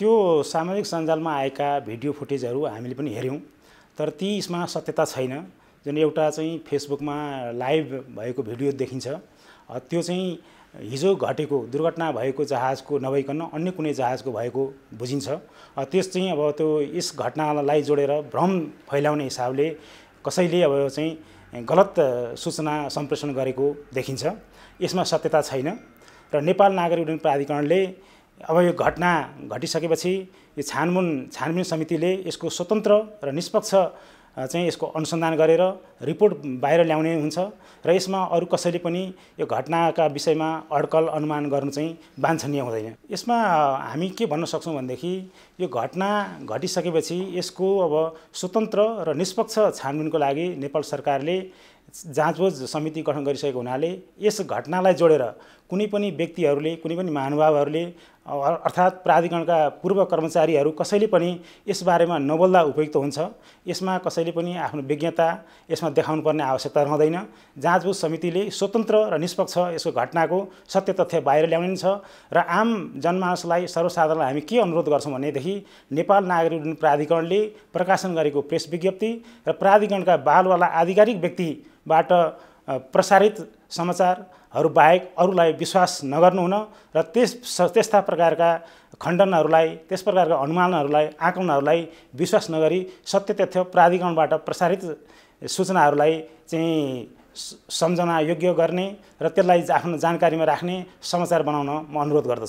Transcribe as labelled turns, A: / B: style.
A: त्यो सामाजिक सञ्जालमा आएका भिडियो फुटेजहरू हामीले पनि हेऱ्यौँ तर ती यसमा सत्यता छैन जुन एउटा चाहिँ फेसबुकमा लाइभ भएको भिडियो देखिन्छ त्यो चाहिँ हिजो घटेको दुर्घटना भएको जहाजको नभइकन अन्य कुनै जहाजको भएको बुझिन्छ त्यस चाहिँ अब त्यो यस घटनालाई जोडेर भ्रम फैलाउने हिसाबले कसैले अब चाहिँ गलत सूचना सम्प्रेषण गरेको देखिन्छ यसमा सत्यता छैन र नेपाल नागरिक उड्डयन प्राधिकरणले अब यो घटना घटिसकेपछि यो छानमुन छानबिन समितिले यसको स्वतन्त्र र निष्पक्ष चाहिँ यसको अनुसन्धान गरेर रिपोर्ट बाहिर ल्याउने हुन्छ र यसमा अरू कसैले पनि यो घटनाका विषयमा अड्कल अनुमान गर्नु चाहिँ बान्छनीय हुँदैन यसमा हामी के भन्न सक्छौँ भनेदेखि यो घटना घटिसकेपछि यसको अब स्वतन्त्र र निष्पक्ष छानबिनको लागि नेपाल सरकारले जाँचबुझ समिति गठन गरिसकेको हुनाले यस घटनालाई जोडेर कुनै पनि व्यक्तिहरूले कुनै पनि महानुभावहरूले अर्थात् प्राधिकरणका पूर्व कर्मचारीहरू कसैले पनि यसबारेमा नबोल्दा उपयुक्त हुन्छ यसमा कसैले पनि आफ्नो विज्ञता यसमा देखाउनु पर्ने आवश्यकता रहँदैन जाँचबुझ समितिले स्वतन्त्र र निष्पक्ष यसको घटनाको सत्य तथ्य बाहिर ल्याउने छ र आम जनमानसलाई सर्वसाधारणलाई हामी के अनुरोध गर्छौँ भनेदेखि नेपाल नागरिक उन्नयन प्राधिकरणले प्रकाशन गरेको प्रेस विज्ञप्ति र प्राधिकरणका बालवाला आधिकारिक व्यक्तिबाट प्रसारित समाचारहरू बाहेक अरूलाई विश्वास नगर्नुहुन र त्यस त्यस्ता प्रकारका खण्डनहरूलाई त्यस प्रकारका अनुमानहरूलाई आकलनहरूलाई विश्वास नगरी सत्य तथ्य प्राधिकरणबाट प्रसारित सूचनाहरूलाई चाहिँ सम्झना योग्य गर्ने र त्यसलाई आफ्नो जानकारीमा राख्ने समाचार बनाउन म अनुरोध गर्दछु